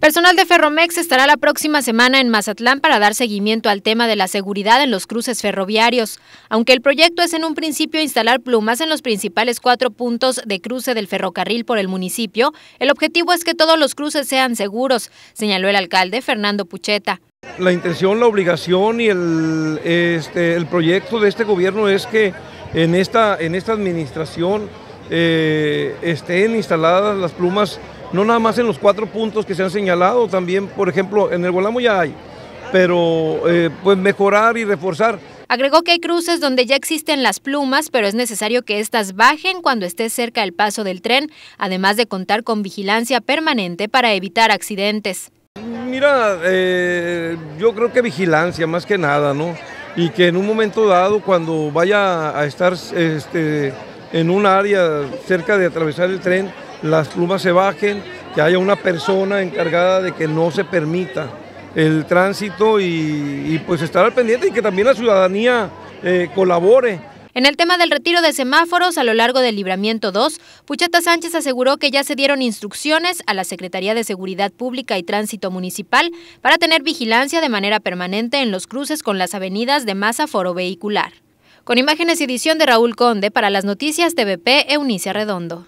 Personal de Ferromex estará la próxima semana en Mazatlán para dar seguimiento al tema de la seguridad en los cruces ferroviarios. Aunque el proyecto es en un principio instalar plumas en los principales cuatro puntos de cruce del ferrocarril por el municipio, el objetivo es que todos los cruces sean seguros, señaló el alcalde Fernando Pucheta. La intención, la obligación y el, este, proyecto de este gobierno es que en esta, administración eh, estén instaladas las plumas no nada más en los cuatro puntos que se han señalado, también, por ejemplo, en el volamo ya hay, pero eh, pues mejorar y reforzar. Agregó que hay cruces donde ya existen las plumas, pero es necesario que éstas bajen cuando esté cerca el paso del tren, además de contar con vigilancia permanente para evitar accidentes. Mira, eh, yo creo que vigilancia más que nada, ¿no? Y que en un momento dado, cuando vaya a estar este, en un área cerca de atravesar el tren, las plumas se bajen, que haya una persona encargada de que no se permita el tránsito y, pues estar al pendiente y que también la ciudadanía eh, colabore. En el tema del retiro de semáforos a lo largo del libramiento 2, Pucheta Sánchez aseguró que ya se dieron instrucciones a la Secretaría de Seguridad Pública y Tránsito Municipal para tener vigilancia de manera permanente en los cruces con las avenidas de masa aforo vehicular. Con imágenes y edición de Raúl Conde para las noticias TVP Eunice Redondo.